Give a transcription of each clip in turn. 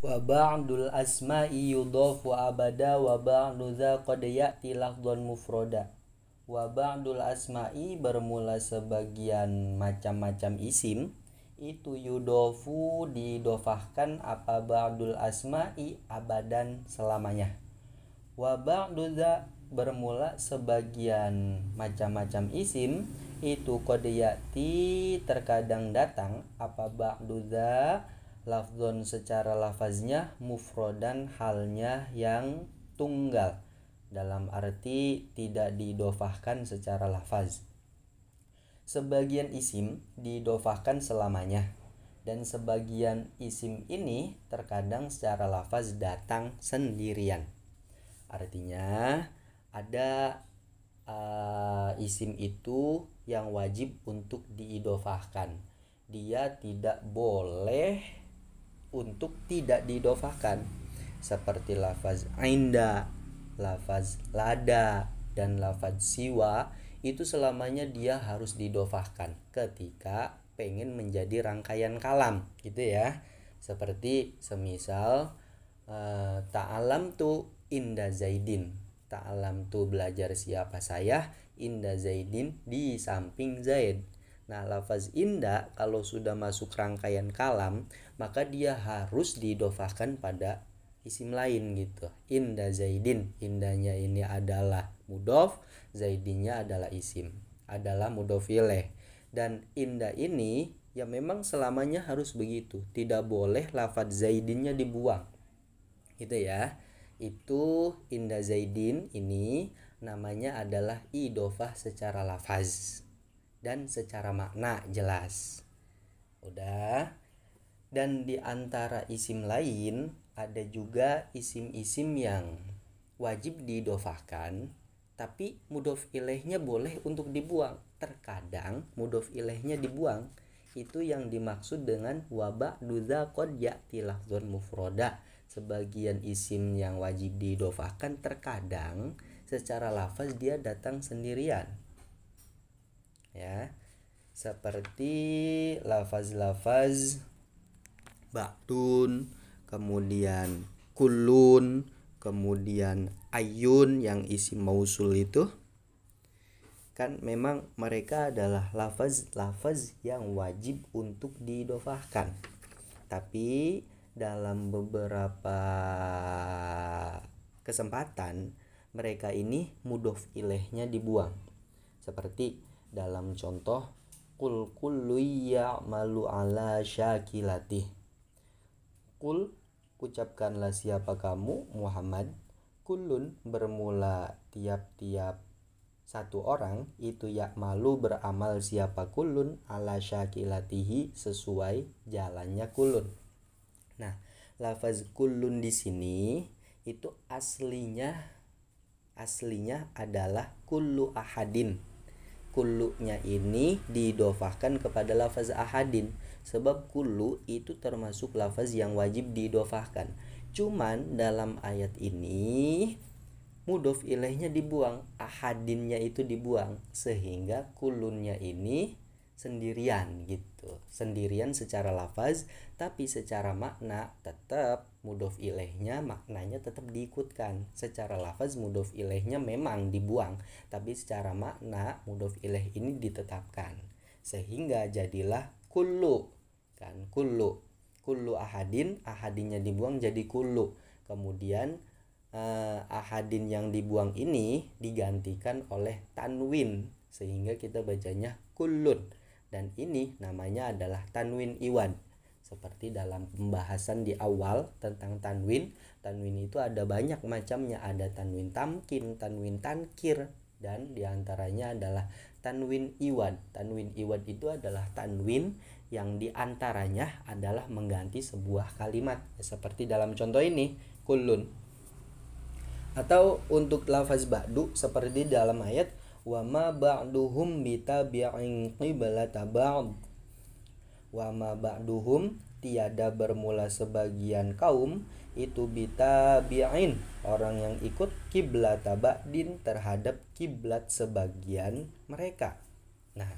wa ba'dul asma'i yudhafu abada wa ba'du dza qad ya'ti lafdhun mufrada wa ba'dul asma'i bermula sebagian macam-macam isim itu yudofu didofahkan apa ba'dul asma'i abadan selamanya wa ba'du dza bermula sebagian macam-macam isim itu qad ya'ti terkadang datang apa ba'du dza lafdon secara lafaznya mufrodan halnya yang tunggal dalam arti tidak didofahkan secara lafaz sebagian isim didofahkan selamanya dan sebagian isim ini terkadang secara lafaz datang sendirian artinya ada uh, isim itu yang wajib untuk diidofahkan dia tidak boleh untuk tidak didofahkan seperti lafaz ainda, lafaz lada, dan lafaz siwa itu selamanya dia harus didofahkan ketika pengen menjadi rangkaian kalam gitu ya seperti semisal tak eh, ta'alam tu inda zaidin ta'alam tu belajar siapa saya inda zaidin di samping zaid Nah, lafaz inda kalau sudah masuk rangkaian kalam, maka dia harus didofahkan pada isim lain gitu. Inda Zaidin, indanya ini adalah mudof, Zaidinnya adalah isim, adalah mudofileh. Dan inda ini ya memang selamanya harus begitu, tidak boleh lafaz Zaidinnya dibuang. Gitu ya. Itu inda Zaidin ini namanya adalah idofah secara lafaz dan secara makna jelas. Udah. Dan di antara isim lain ada juga isim-isim yang wajib didofahkan tapi mudof ilehnya boleh untuk dibuang. Terkadang mudof ilehnya dibuang. Itu yang dimaksud dengan wabah duza kod ya tilahzun mufroda. Sebagian isim yang wajib didofahkan terkadang secara lafaz dia datang sendirian ya seperti lafaz-lafaz baktun kemudian kulun kemudian ayun yang isi mausul itu kan memang mereka adalah lafaz-lafaz yang wajib untuk didofahkan tapi dalam beberapa kesempatan mereka ini mudof ilehnya dibuang seperti dalam contoh kul kullu ya'malu ala syakilatih kul ucapkanlah siapa kamu Muhammad kulun bermula tiap-tiap satu orang itu yak malu beramal siapa kulun ala syakilatihi sesuai jalannya kulun. Nah, lafaz kulun di sini itu aslinya aslinya adalah kullu ahadin kulunya ini didofahkan kepada lafaz ahadin sebab kulu itu termasuk lafaz yang wajib didofahkan cuman dalam ayat ini mudof ilahnya dibuang ahadinnya itu dibuang sehingga kulunya ini sendirian gitu sendirian secara lafaz tapi secara makna tetap mudof ilehnya maknanya tetap diikutkan secara lafaz mudof ilehnya memang dibuang tapi secara makna mudof ileh ini ditetapkan sehingga jadilah kullu kan kullu kullu ahadin ahadinya dibuang jadi kullu kemudian eh, ahadin yang dibuang ini digantikan oleh tanwin sehingga kita bacanya kulut dan ini namanya adalah tanwin iwan seperti dalam pembahasan di awal tentang tanwin tanwin itu ada banyak macamnya ada tanwin tamkin tanwin tankir dan diantaranya adalah tanwin iwan tanwin iwan itu adalah tanwin yang diantaranya adalah mengganti sebuah kalimat ya, seperti dalam contoh ini kulun atau untuk lafaz ba'du seperti dalam ayat wama ba'duhum bitabi'in qiblata ba'd wama ba'duhum tiada bermula sebagian kaum itu bitabi'in orang yang ikut kiblat ba'din terhadap kiblat sebagian mereka nah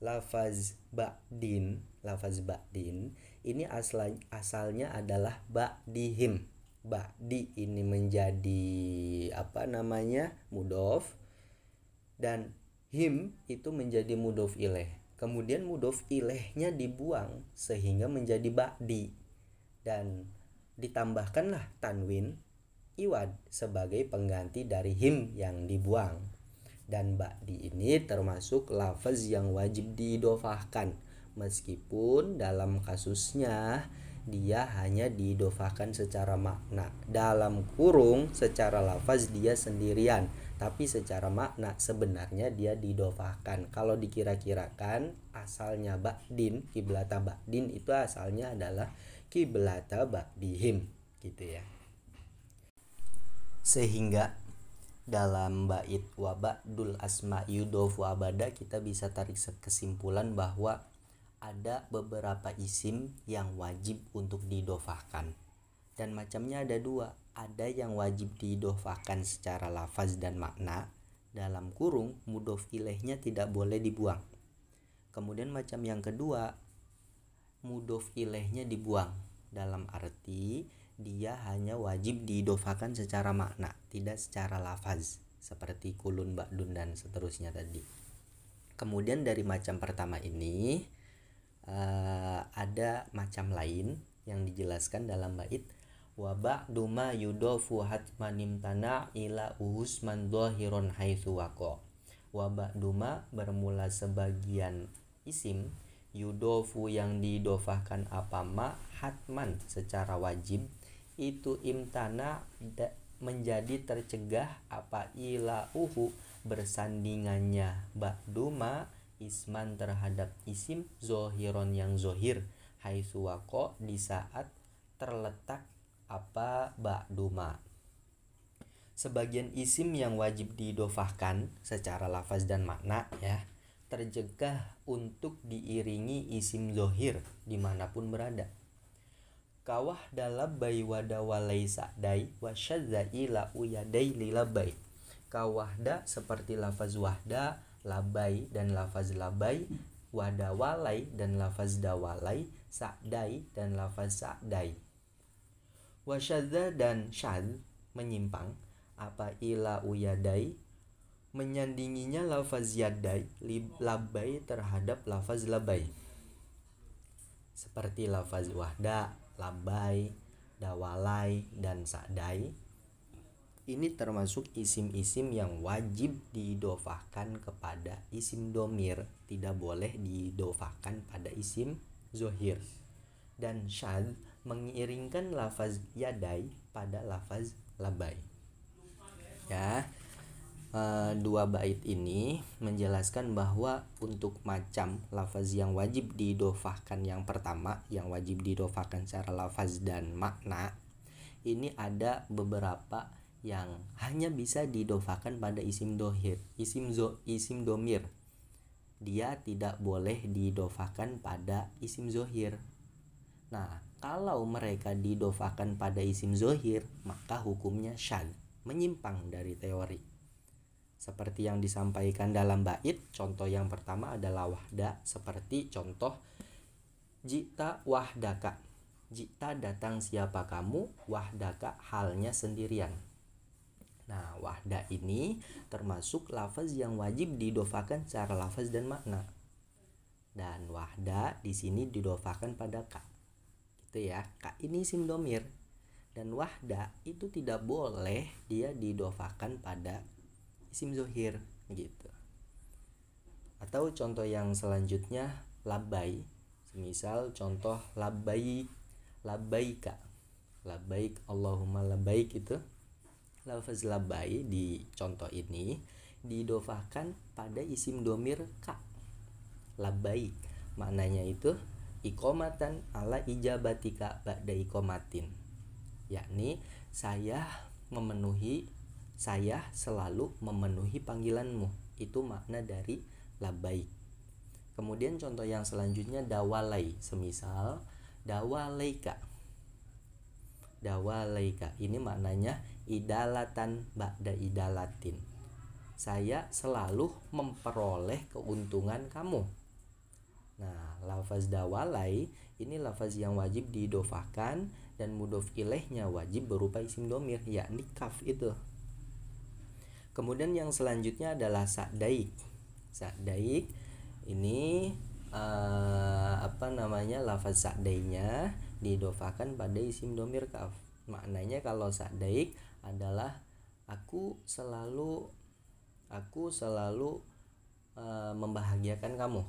lafaz ba'din lafaz ba'din ini asal asalnya adalah ba'dihim ba'di ini menjadi apa namanya mudof dan him itu menjadi mudof ileh kemudian mudof ilehnya dibuang sehingga menjadi ba'di dan ditambahkanlah tanwin iwad sebagai pengganti dari him yang dibuang dan ba'di ini termasuk lafaz yang wajib didofahkan meskipun dalam kasusnya dia hanya didofahkan secara makna dalam kurung secara lafaz dia sendirian tapi secara makna sebenarnya dia didofahkan. kalau dikira-kirakan asalnya bakdin kiblata bakdin itu asalnya adalah kiblata bakdihim gitu ya sehingga dalam bait wabadul asma yudof wabada kita bisa tarik kesimpulan bahwa ada beberapa isim yang wajib untuk didofahkan. dan macamnya ada dua ada yang wajib didofakan secara lafaz dan makna dalam kurung mudof ilehnya tidak boleh dibuang kemudian macam yang kedua mudof ilehnya dibuang dalam arti dia hanya wajib didofakan secara makna tidak secara lafaz seperti kulun bakdun dan seterusnya tadi kemudian dari macam pertama ini eh, ada macam lain yang dijelaskan dalam bait wa ba'du ma yudofu hatmanim tana ila uhusman dohiron haitsu waqa wa ba'du ma bermula sebagian isim yudofu yang didofahkan apa ma hatman secara wajib itu imtana menjadi tercegah apa ila uhu bersandingannya ma isman terhadap isim zohiron yang zohir haitsu wako di saat terletak apa ba'duma sebagian isim yang wajib didofahkan secara lafaz dan makna ya terjegah untuk diiringi isim zohir dimanapun berada kawah dalabai wadawalai dai wasyadzai uyadai lilabai kawahda seperti lafaz wahda labai dan lafaz labai wadawalai dan lafaz dawalai sa'dai dan lafaz sa'dai wasyadza dan syad menyimpang apa ila uyadai menyandinginya lafaz yadai labai terhadap lafaz labai seperti lafaz wahda labai dawalai dan sadai ini termasuk isim-isim yang wajib didofahkan kepada isim domir tidak boleh didofahkan pada isim zohir dan syad mengiringkan lafaz yadai pada lafaz labai ya e, dua bait ini menjelaskan bahwa untuk macam lafaz yang wajib didofahkan yang pertama yang wajib didofahkan secara lafaz dan makna ini ada beberapa yang hanya bisa didofakan pada isim dohir isim zo isim domir dia tidak boleh didofakan pada isim zohir nah kalau mereka didofakan pada isim zohir, maka hukumnya syad, menyimpang dari teori. Seperti yang disampaikan dalam bait, contoh yang pertama adalah wahda, seperti contoh jita wahdaka. Jita datang siapa kamu, wahdaka halnya sendirian. Nah, wahda ini termasuk lafaz yang wajib didofakan secara lafaz dan makna. Dan wahda di sini didofakan pada kak. Itu ya. Kak ini isim domir dan wahda itu tidak boleh dia didofakan pada isim zohir gitu. Atau contoh yang selanjutnya labai. semisal contoh labai labai kak Labaik Allahumma labaik itu lafaz labai di contoh ini didofakan pada isim domir kak labai maknanya itu ikomatan ala ijabatika ba'da ikomatin yakni saya memenuhi saya selalu memenuhi panggilanmu itu makna dari labaik kemudian contoh yang selanjutnya dawalai semisal dawalaika dawalaika ini maknanya idalatan ba'da idalatin saya selalu memperoleh keuntungan kamu Nah, lafaz dawalai ini lafaz yang wajib didofakan dan mudof ilehnya wajib berupa isim domir, yakni kaf itu. Kemudian yang selanjutnya adalah sa'daik. Sa'daik ini uh, apa namanya lafaz sa'dainya didofakan pada isim domir kaf. Maknanya kalau sa'daik adalah aku selalu aku selalu uh, membahagiakan kamu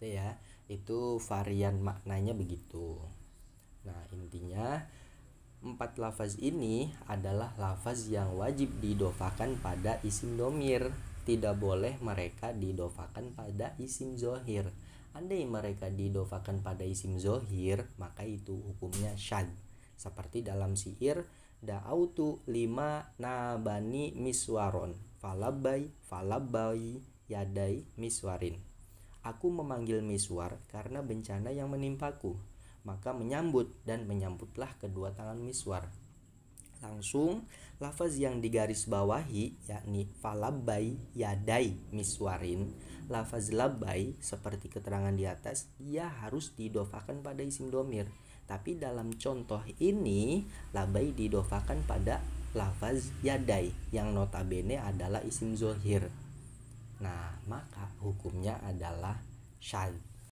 gitu ya itu varian maknanya begitu nah intinya empat lafaz ini adalah lafaz yang wajib didofakan pada isim domir tidak boleh mereka didofakan pada isim zohir andai mereka didofakan pada isim zohir maka itu hukumnya syad seperti dalam syair da'autu lima nabani miswaron falabai falabai yadai miswarin Aku memanggil Miswar karena bencana yang menimpaku. Maka menyambut dan menyambutlah kedua tangan Miswar. Langsung, lafaz yang digaris bawahi yakni falabai yadai miswarin, lafaz labai seperti keterangan di atas, ia harus didofakan pada isim domir. Tapi dalam contoh ini, labai didofakan pada lafaz yadai yang notabene adalah isim zohir. Nah, maka hukumnya adalah syait